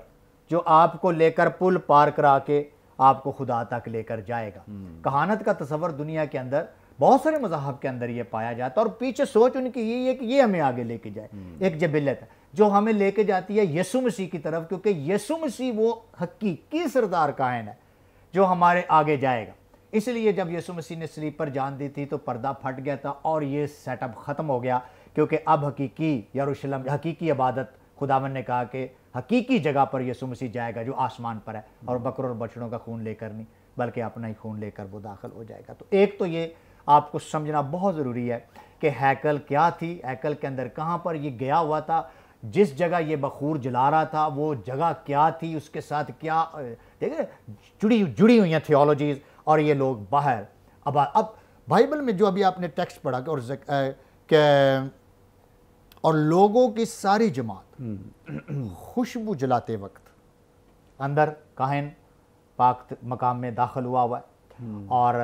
Speaker 3: जो आपको लेकर पुल पार करा के आपको खुदा तक लेकर जाएगा हम्म। कहानत का तस्वर दुनिया के अंदर बहुत सारे मजाहब के अंदर ये पाया जाता है और पीछे सोच उनकी यही है कि ये हमें आगे लेके जाए हम्म। एक जबिलत है जो हमें लेके जाती है यसु मसीह की तरफ क्योंकि यसु मसीह वो हकी सरदार कायन है जो हमारे आगे जाएगा इसलिए जब यीशु मसीह ने स्लीप पर जान दी थी तो पर्दा फट गया था और ये सेटअप ख़त्म हो गया क्योंकि अब हकीकी यरूशलम हकीकी इबादत खुदावन ने कहा कि हकीकी जगह पर यीशु मसीह जाएगा जो आसमान पर है और बकरों और बछड़ों का खून लेकर नहीं बल्कि अपना ही खून लेकर वो दाखिल हो जाएगा तो एक तो ये आपको समझना बहुत ज़रूरी है कि हैकल क्या थी हैकल के अंदर कहाँ पर ये गया हुआ था जिस जगह ये बखूर जला रहा था वो जगह क्या थी उसके साथ क्या देखिए जुड़ी जुड़ी हुई हैं थियोलॉजीज़ और ये लोग बाहर अब अब बाइबल में जो अभी आपने टेक्स्ट पढ़ा और के और लोगों की सारी जमात खुशबू जलाते वक्त अंदर काहिन पाक मकाम में दाखिल हुआ हुआ है और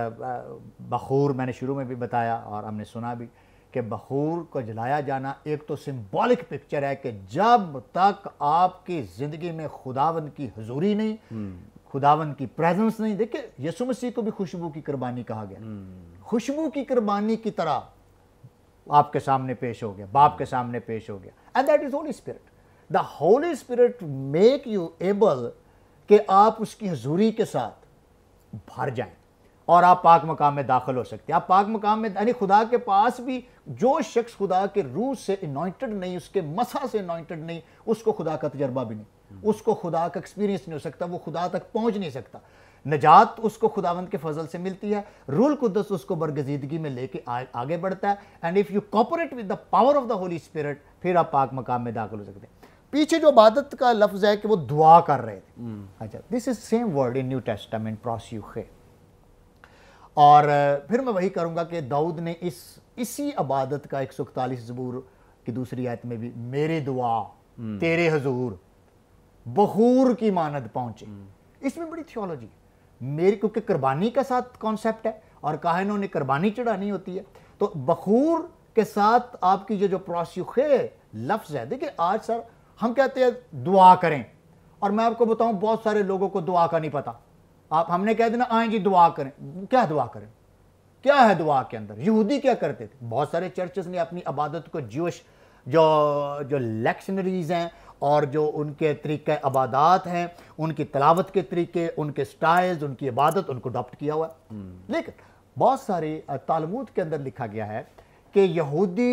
Speaker 3: बखूर मैंने शुरू में भी बताया और हमने सुना भी कि बखूर को जलाया जाना एक तो सिंबॉलिक पिक्चर है कि जब तक आपकी ज़िंदगी में खुदावंद की हजूरी नहीं खुदावन की प्रेजेंस नहीं देखे यसु मसीह को भी खुशबू की कुर्बानी कहा गया खुशबू की कुर्बानी की तरह आपके सामने पेश हो गया बाप के सामने पेश हो गया and that is Holy Spirit the Holy Spirit make you able कि आप उसकी हजूरी के साथ भर जाए और आप पाक मकाम में दाखिल हो सकते हैं आप पाक मकाम में यानी खुदा के पास भी जो शख्स खुदा के रूह से इनॉइंटेड नहीं उसके मसा से इनॉइंटेड नहीं उसको खुदा का तजर्बा भी नहीं उसको खुदा का एक्सपीरियंस नहीं हो सकता वो खुदा तक पहुंच नहीं सकता नजात उसको खुदावंद के फजल से मिलती है रूल कुदस उसको बरगजीदगी में लेके आगे बढ़ता है and if you cooperate with the power of the Holy Spirit फिर आप पाक मकाम में दाखिल हो सकते हैं पीछे जो इबादत का लफ्ज है कि वो दुआ कर रहे थे हम्म। अच्छा this is same word in New Testament प्रोस्यूखे और फिर मैं वही करूंगा कि दाऊद ने इस इसी इबादत का एक सौ इकतालीस जबूर की दूसरी आयत में भी मेरे दुआ हम्म। तेरे हजूर बहूर की मानद पहुंचे इसमें बड़ी थियोलॉजी मेरी क्योंकि कुर्बानी का साथ कॉन्सेप्ट है और कहा इन्होंने कुर्बानी चढ़ानी होती है तो बखूर के साथ आपकी ये जो प्रोस्यूखे लफ्ज़ है देखिए आज सर हम कहते हैं दुआ करें और मैं आपको बताऊं बहुत सारे लोगों को दुआ का नहीं पता आप हमने कह देना आए जी दुआ करें क्या दुआ करें क्या है दुआ के अंदर यहूदी क्या करते थे बहुत सारे चर्चेस ने अपनी आबादत को जोश जो जो लेक्शनरीज हैं और जो उनके तरीक़ आबादात हैं उनकी तलावत के तरीके उनके स्टाइल्स उनकी इबादत उनको अडॉप्ट किया हुआ है हम्म। लेकिन बहुत सारी तालमूद के अंदर लिखा गया है कि यहूदी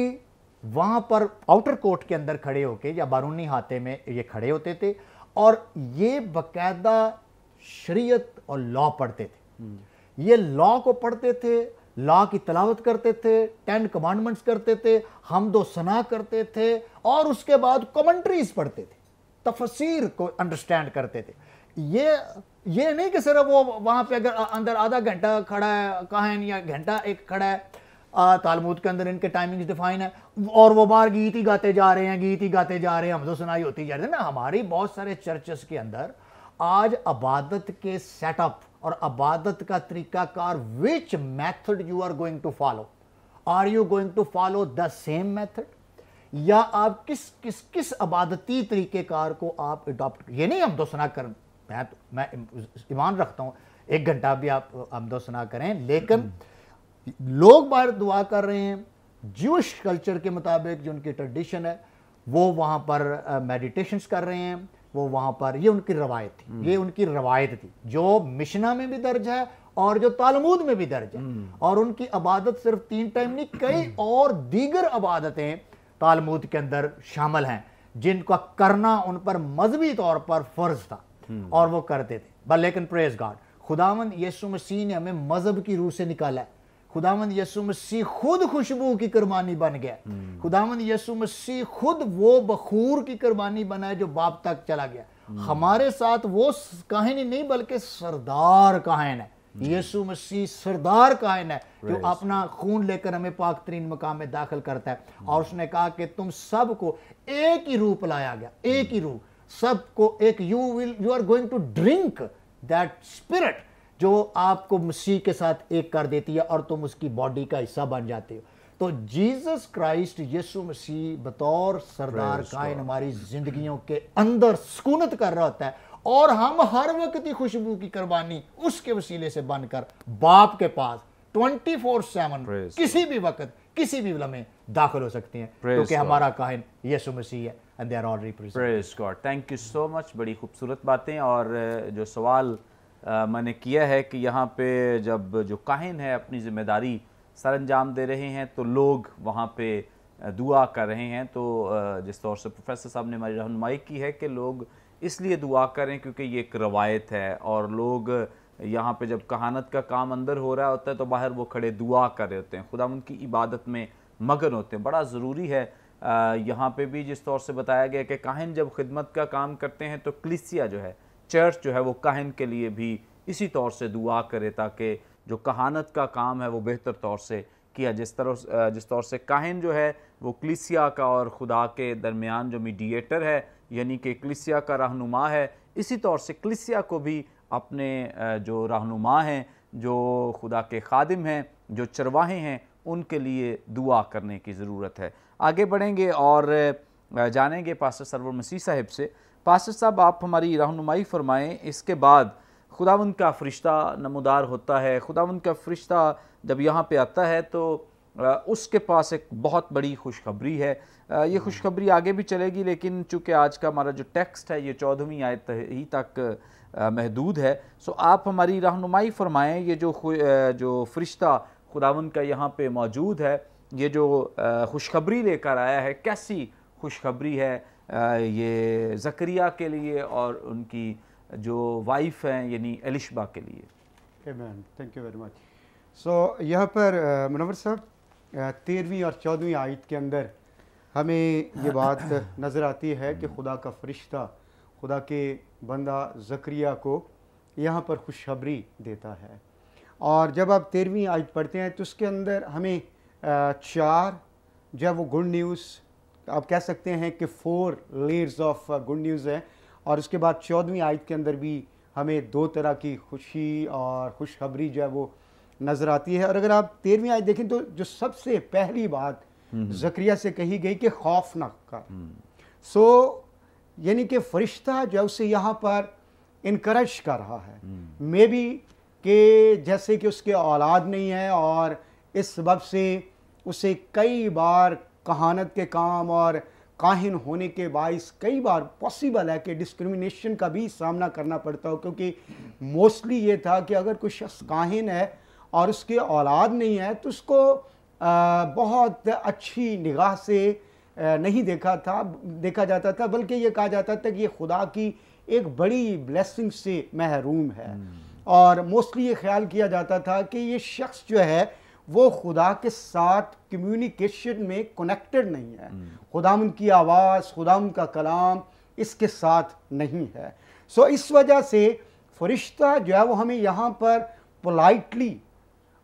Speaker 3: वहाँ पर आउटर कोर्ट के अंदर खड़े होके या बारूनी हाथे में ये खड़े होते थे और ये बाकायदा शरीयत और लॉ पढ़ते थे हम्म। ये लॉ को पढ़ते थे लॉ की तलावत करते थे टेन कमांडमेंट्स करते थे हम दो सना करते थे और उसके बाद कमेंट्रीज पढ़ते थे तफसीर को अंडरस्टैंड करते थे ये ये नहीं कि सिर्फ वो वहाँ पे अगर अंदर आधा घंटा खड़ा है कहन या घंटा एक खड़ा है तालमूद के अंदर इनके टाइमिंग्स डिफाइन है और वो बाहर गीत ही गाते जा रहे हैं गीत ही गाते जा रहे हैं हम तो सुनाई होती जा रही है ना हमारी बहुत सारे चर्चेस के अंदर आज अबादत के सेटअप और अबादत का तरीकाकार which method you are going to follow are you going to follow the same method या आप किस किस किस अबादती तरीक़ेकार को आप अडॉप्ट ये नहीं आमदोसना कर मैं तो मैं ईमान रखता हूँ एक घंटा भी आप आमदोसना करें लेकिन लोग बाहर दुआ कर रहे हैं जूश कल्चर के मुताबिक जो उनकी ट्रेडिशन है वो वहाँ पर मेडिटेशंस कर रहे हैं वो वहां पर ये उनकी रवायत थी ये हम्म। उनकी रवायत थी जो मिशना में भी दर्ज है और जो तालमूद में भी दर्ज है हम्म। और उनकी अबादत सिर्फ तीन टाइम नहीं कई हम्म। और दीगर अबादतें तालमूद के अंदर शामिल हैं जिनका करना उन पर मजहबी तौर पर फ़र्ज था और वो करते थे लेकिन प्रेस गार्ड खुदावन यीशु मसीह ने हमें मज़हब की रूह से निकाला है खुदामंद यसु मसीह खुद खुशबू की कुर्बानी बन गया खुदामंद यसु मसीह खुद वो बखूर की कुर्बानी बना है जो बाप तक चला गया हमारे साथ वो कहानी नहीं बल्कि सरदार कहन है यीशु मसीह सरदार कायन है जो अपना खून लेकर हमें पाक तरीन मकाम में दाखिल करता है hmm. और उसने कहा कि तुम सबको एक ही रूप लाया गया एक ही hmm. रूप सबको एक you will you are going to drink that spirit जो आपको मसीह के साथ एक कर देती है और तुम उसकी बॉडी का हिस्सा बन जाते हो तो जीसस क्राइस्ट यीशु मसीह बतौर सरदार कायन हमारी जिंदगियों के अंदर सुकूनत कर रहा होता है और हम हर वक्त ही खुशबू की कुर्बानी उसके वसीले से बनकर बाप के पास ट्वेंटी फोर सेवन किसी भी वक्त किसी भी लमे दाखिल हो सकती हैं क्योंकि हमारा कायन यीशु मसीह है and they are already
Speaker 1: praise God thank you so much बड़ी खूबसूरत बातें और जो सवाल मैंने किया है कि यहाँ पे जब जो काहिन है अपनी ज़िम्मेदारी सर अंजाम दे रहे हैं तो लोग वहाँ पे दुआ कर रहे हैं तो जिस तौर से प्रोफेसर साहब ने हमारी रहनमाई की है कि लोग इसलिए दुआ करें क्योंकि ये एक रवायत है और लोग यहाँ पे जब कहानत का काम अंदर हो रहा होता है तो बाहर वो खड़े दुआ कर रहे होते हैं खुदा उनकी इबादत में मगन होते हैं बड़ा ज़रूरी है यहाँ पे भी जिस तौर से बताया गया कि काहिन जब खिदमत का काम करते हैं तो क्लिसिया जो है चर्च जो है वो कहन के लिए भी इसी तौर से दुआ करे ताकि जो कहानत का काम है वो बेहतर तौर से किया जिस तरह जिस तौर से कहन जो है वो क्लिसिया का और खुदा के दरमियान जो मीडिएटर है यानी कि क्लिसिया का रहनुमा है इसी तौर से क्लिसिया को भी अपने जो रहनुमा हैं जो खुदा के खादिम हैं जो चरवाहे हैं उनके लिए दुआ करने की ज़रूरत है आगे बढ़ेंगे और जानेंगे पास्टर सरवर मसीह साहिब से पास्टर साहब आप हमारी रहनुमाई फरमाएँ इसके बाद खुदावंद का फ़रिश्ता नमदार होता है खुदावंद का फ़रिश्ता जब यहाँ पे आता है तो उसके पास एक बहुत बड़ी खुशखबरी है ये हम्म। खुशखबरी आगे भी चलेगी लेकिन चूँकि आज का हमारा जो टेक्स्ट है ये चौदहवीं आयत ही तक महदूद है सो आप हमारी रहनुमाई फरमाएँ ये जो जो फ़रिश्ता खुदावंद का यहाँ पे मौजूद है ये जो खुशखबरी लेकर आया है कैसी खुशखबरी है ये जक्रिया के लिए और उनकी जो वाइफ हैं यानी एलिशबा के लिए
Speaker 2: ma'am thank you very much so यहाँ पर मुनवर साहब तेरहवीं और चौदहवीं आयत के अंदर हमें ये बात नज़र आती है कि खुदा का फरिश्ता खुदा के बंदा जक्रिया को यहाँ पर खुशखबरी देता है और जब आप तेरहवीं आयत पढ़ते हैं तो उसके अंदर हमें चार जब वो गुड न्यूज़ तो आप कह सकते हैं कि four layers of good news है और उसके बाद चौदहवीं आयत के अंदर भी हमें दो तरह की खुशी और खुशखबरी जो है वो नज़र आती है और अगर आप तेरहवीं आयत देखें तो जो सबसे पहली बात हम्म। जक्रिया से कही गई कि खौफ का सो हम्म। so, यानी कि फरिश्ता जो है उसे यहाँ पर इनक्रेज कर रहा है मे बी के जैसे कि उसके औलाद नहीं है और इस सब से उसे कई बार कहानत के काम और काहिन होने के बायस कई बार पॉसिबल है कि डिस्क्रिमिनेशन का भी सामना करना पड़ता हो क्योंकि मोस्टली ये था कि अगर कोई शख्स काहिन है और उसके औलाद नहीं है तो उसको आ, बहुत अच्छी निगाह से आ, नहीं देखा था देखा जाता था बल्कि ये कहा जाता था कि ये खुदा की एक बड़ी ब्लेसिंग से महरूम है हम्म। और मोस्टली ये ख्याल किया जाता था कि ये शख्स जो है वो खुदा के साथ कम्युनिकेशन में कनेक्टेड नहीं है हम्म। खुदा उनकी आवाज़ खुदा उनका कलाम इसके साथ नहीं है सो so, इस वजह से फरिश्ता जो है वो हमें यहाँ पर पोलाइटली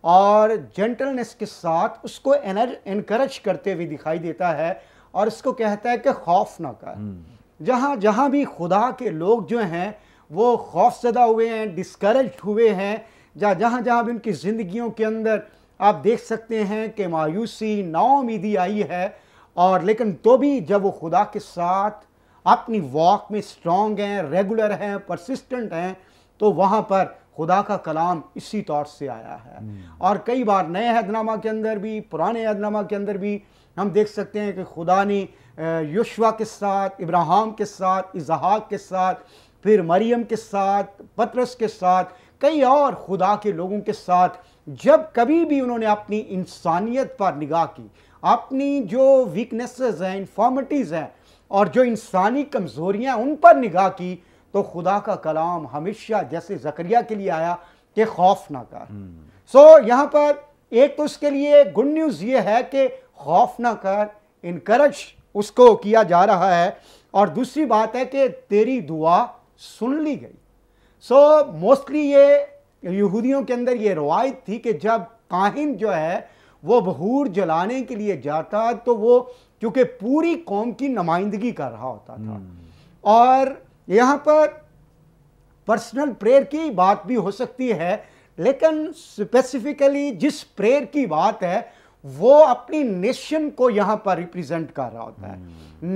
Speaker 2: और जेंटलनेस के साथ उसको इनक्रेज करते हुए दिखाई देता है और इसको कहता है कि खौफ ना कर हम्म। जहाँ जहाँ भी खुदा के लोग जो हैं वो खौफ जदा हुए हैं डिस्करेज हुए हैं जहाँ जहाँ जहाँ भी उनकी ज़िंदगियों के अंदर आप देख सकते हैं कि मायूसी नाउमीदी आई है और लेकिन तो भी जब वो खुदा के साथ अपनी वॉक में स्ट्रॉन्ग हैं रेगुलर हैं परसिस्टेंट हैं तो वहाँ पर खुदा का कलाम इसी तौर से आया है हम्म। और कई बार नए हदनामा के अंदर भी पुराने हैदनामा के अंदर भी हम देख सकते हैं कि खुदा ने यशवा के साथ इब्राहिम के साथ इजहाक के साथ फिर मरियम के साथ पतरस के साथ कई और खुदा के लोगों के साथ जब कभी भी उन्होंने अपनी इंसानियत पर निगाह की अपनी जो वीकनेसेस हैं इन्फॉर्मिटीज़ हैं और जो इंसानी कमज़ोरियाँ उन पर निगाह की तो खुदा का कलाम हमेशा जैसे जकरिया के लिए आया कि खौफ ना कर सो हम्म। hmm. so, यहाँ पर एक तो उसके लिए गुड न्यूज़ ये है कि खौफ ना कर इनक्रेज उसको किया जा रहा है और दूसरी बात है कि तेरी दुआ सुन ली गई सो so, मोस्टली ये यहूदियों के अंदर ये रवायत थी कि जब काहिन जो है वो बहूर जलाने के लिए जाता तो वो क्योंकि पूरी कौम की नुमाइंदगी कर रहा होता था हम्म। और यहाँ पर पर्सनल प्रेयर की बात भी हो सकती है लेकिन स्पेसिफिकली जिस प्रेयर की बात है वो अपनी नेशन को यहाँ पर रिप्रेजेंट कर रहा होता है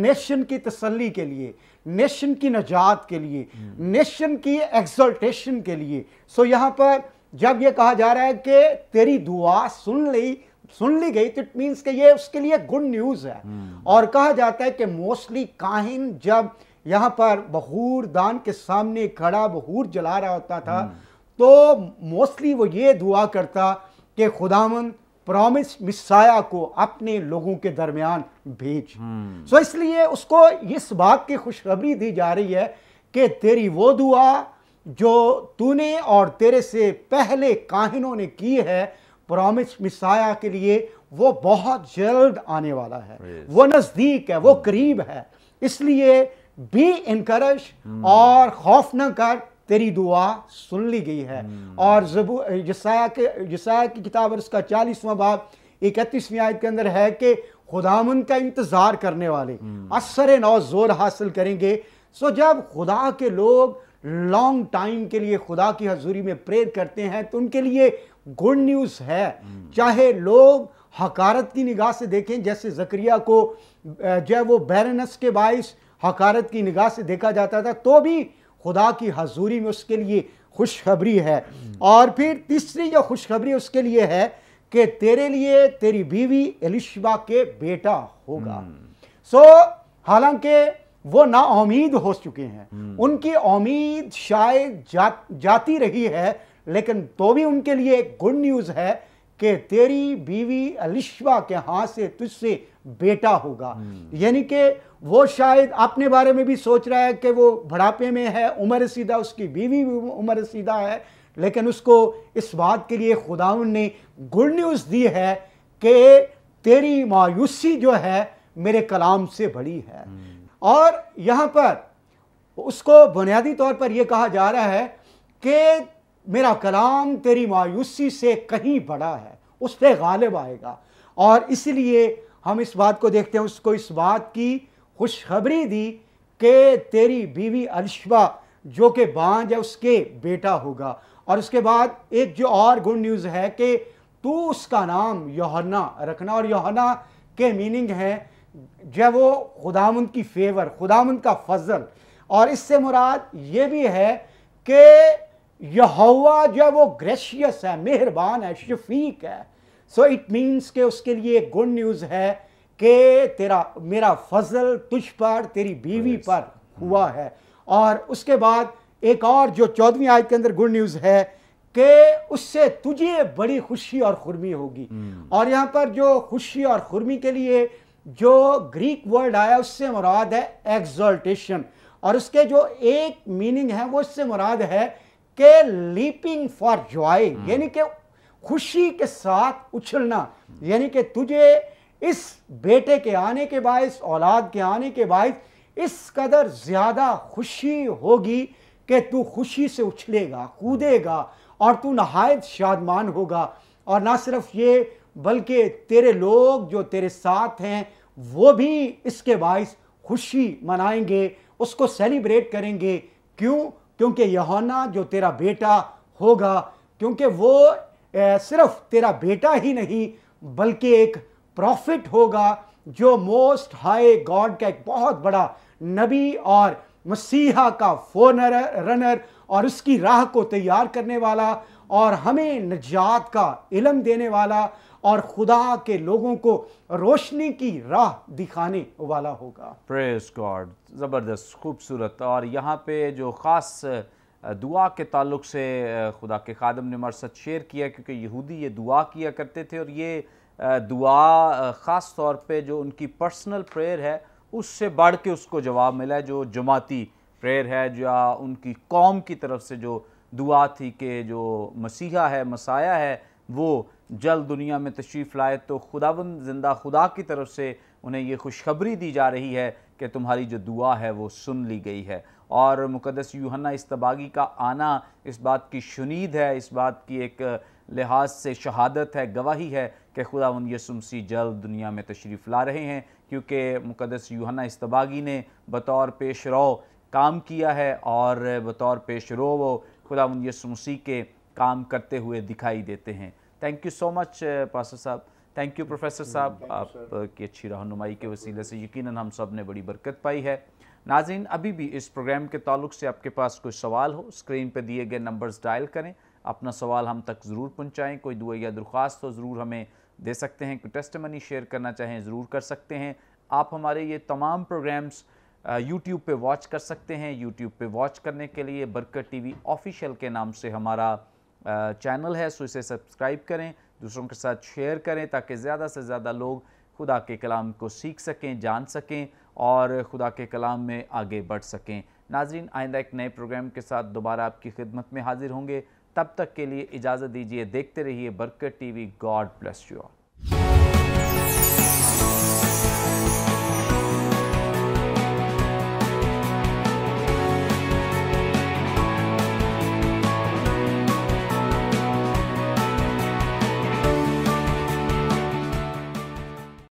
Speaker 2: नेशन हम्म। की तसल्ली के लिए नेशन की नजात के लिए नेशन की एक्सल्टेशन के लिए सो यहाँ पर जब ये कहा जा रहा है कि तेरी दुआ सुन ली सुन ली गई तो इट मीन्स कि ये उसके लिए गुड न्यूज़ है hmm. और कहा जाता है कि मोस्टली काहिन जब यहाँ पर बहूर दान के सामने खड़ा बहूर जला रहा होता था hmm. तो मोस्टली वो ये दुआ करता कि खुदामंद प्रॉमिस मिसाया को अपने लोगों के दरमियान भेज सो हम्म। so इसलिए उसको इस बात की खुशखबरी दी जा रही है कि तेरी वो दुआ जो तूने और तेरे से पहले काहिनों ने की है प्रॉमिस मिसाया के लिए वो बहुत जल्द आने वाला है वो नज़दीक है वो करीब है इसलिए बी इनकरेज हम्म। और खौफ न कर तेरी दुआ सुन ली गई है और जबू जसाया के जसाया की किताब और उसका चालीसवां बाब इकतीसवीं आयत के अंदर है कि खुदा का इंतज़ार करने वाले असर नौ जोर हासिल करेंगे सो जब खुदा के लोग लॉन्ग टाइम के लिए खुदा की हजूरी में प्रेर करते हैं तो उनके लिए गुड न्यूज़ है चाहे लोग हकारत की निगाह से देखें जैसे जक्रिया को जो है वो बैरनस के बायस हकारत की निगाह से देखा जाता था तो भी खुदा की हजूरी में उसके लिए खुशखबरी है और फिर तीसरी जो खुशखबरी उसके लिए है कि तेरे लिए तेरी बीवी एलिशबा के बेटा होगा सो हम्म। हालांकि वो ना उम्मीद हो चुके हैं हम्म। उनकी उम्मीद शायद जा, जाती रही है लेकिन तो भी उनके लिए एक गुड न्यूज़ है कि तेरी बीवी अलिशवा के हाथ से तुझसे बेटा होगा हम्म। यानी कि वो शायद अपने बारे में भी सोच रहा है कि वो बुढ़ापे में है उम्र सीधा उसकी बीवी भी उम्र सीधा है लेकिन उसको इस बात के लिए खुदाउन ने गुड न्यूज़ दी है कि तेरी मायूसी जो है मेरे कलाम से बड़ी है हम्म। और यहाँ पर उसको बुनियादी तौर पर यह कहा जा रहा है कि मेरा कलाम तेरी मायूसी से कहीं बड़ा है उस पर गालिब आएगा और इसलिए हम इस बात को देखते हैं उसको इस बात की खुशखबरी दी कि तेरी बीवी अलशबा जो कि बांझ है उसके बेटा होगा और उसके बाद एक जो और गुड न्यूज़ है कि तू उसका नाम योहना रखना और योहना के मीनिंग है जो वो खुदामंद की फेवर खुदामंद का फजल और इससे मुराद ये भी है कि यह जो है वो ग्रेशियस है मेहरबान है शफीक है सो इट मीन्स के उसके लिए एक गुड न्यूज़ है कि तेरा मेरा फजल तुझ पर तेरी बीवी पर hmm. हुआ है और उसके बाद एक और जो चौदहवीं आयत के अंदर गुड न्यूज़ है कि उससे तुझे बड़ी खुशी और खुरमी होगी hmm. और यहाँ पर जो खुशी और खुरमी के लिए जो ग्रीक वर्ड आया उससे मुराद है एग्जॉल्टेशन और उसके जो एक मीनिंग है वो उससे मुराद है कि लीपिंग फॉर जॉय यानी कि खुशी के साथ उछलना यानी कि तुझे इस बेटे के आने के बायस औलाद के आने के बायस इस कदर ज़्यादा खुशी होगी कि तू खुशी से उछलेगा कूदेगा और तू नहायत शादमान होगा और ना सिर्फ ये बल्कि तेरे लोग जो तेरे साथ हैं वो भी इसके बायस खुशी मनाएंगे उसको सेलिब्रेट करेंगे क्यों क्योंकि यहोना जो तेरा बेटा होगा क्योंकि वो सिर्फ तेरा बेटा ही नहीं बल्कि एक प्रॉफिट होगा जो मोस्ट हाई गॉड का एक बहुत बड़ा नबी और मसीहा का फोनर रनर और उसकी राह को तैयार करने वाला और हमें निजात का इलम देने वाला और खुदा के लोगों को रोशनी की राह दिखाने वाला होगा
Speaker 1: प्रेस गॉड ज़बरदस्त खूबसूरत और यहाँ पे जो ख़ास दुआ के ताल्लुक से खुदा के खादम ने हमारे साथ शेयर किया क्योंकि यहूदी ये दुआ किया करते थे और ये दुआ ख़ास तौर पे जो उनकी पर्सनल प्रेयर है उससे बढ़ के उसको जवाब मिला है जो जमाती प्रेयर है या उनकी कौम की तरफ से जो दुआ थी कि जो मसीहा है मसाया है वो जल्द दुनिया में तशरीफ़ लाए तो खुदावन जिंदा खुदा की तरफ से उन्हें ये खुशखबरी दी जा रही है कि तुम्हारी जो दुआ है वो सुन ली गई है और मुकदस यूहन्ना इस्तबागी का आना इस बात की शुनीद है इस बात की एक लिहाज से शहादत है गवाही है कि खुदा यसुमसी जल्द दुनिया में तशरीफ़ ला रहे हैं क्योंकि मुकदस यूहन्ना इस्तबागी ने बतौर पेश रो काम किया है और बतौर पेश रो वो खुदा यसुमसी के काम करते हुए दिखाई देते हैं thank you so much pastor साहब थैंक यू प्रोफेसर साहब आपकी अच्छी रहनुमाई के वसीले से यकीन हम सब ने बड़ी बरकत पाई है नाजिन अभी भी इस प्रोग्राम के तल्ल से आपके पास कोई सवाल हो स्क्रीन पर दिए गए नंबर्स डायल करें अपना सवाल हम तक ज़रूर पहुँचाएँ कोई दुआ या दरख्वास्त हो ज़रूर हमें दे सकते हैं कोई टेस्ट मनी शेयर करना चाहें ज़रूर कर सकते हैं आप हमारे ये तमाम प्रोग्राम्स यूट्यूब पे वॉच कर सकते हैं यूट्यूब पे वॉच करने के लिए बरकत टीवी ऑफिशियल के नाम से हमारा चैनल है सो इसे सब्सक्राइब करें दूसरों के साथ शेयर करें ताकि ज़्यादा से ज़्यादा लोग खुदा के कलाम को सीख सकें जान सकें और खुदा के कलाम में आगे बढ़ सकें नाजरीन आइंदा एक नए प्रोग्राम के साथ दोबारा आपकी खिदमत में हाजिर होंगे तब तक के लिए इजाज़त दीजिए देखते रहिए Barkat TV God bless you all